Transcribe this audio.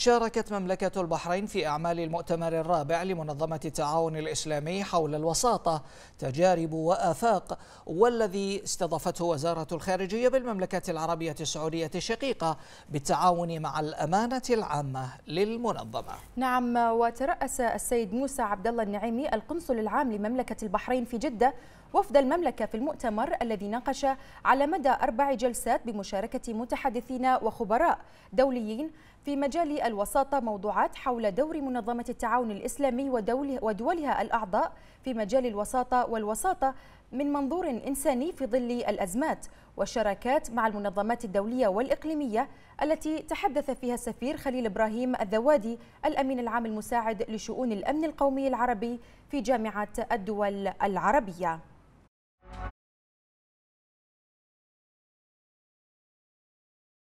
شاركت مملكة البحرين في أعمال المؤتمر الرابع لمنظمة التعاون الإسلامي حول الوساطة تجارب وآفاق والذي استضافته وزارة الخارجية بالمملكة العربية السعودية الشقيقة بالتعاون مع الأمانة العامة للمنظمة نعم وترأس السيد موسى عبد الله النعيمي القنصل العام لمملكة البحرين في جدة وفد المملكة في المؤتمر الذي ناقش على مدى أربع جلسات بمشاركة متحدثين وخبراء دوليين في مجال الوساطة موضوعات حول دور منظمة التعاون الإسلامي ودولها الأعضاء في مجال الوساطة والوساطة من منظور إنساني في ظل الأزمات والشراكات مع المنظمات الدولية والإقليمية التي تحدث فيها السفير خليل إبراهيم الذوادي الأمين العام المساعد لشؤون الأمن القومي العربي في جامعة الدول العربية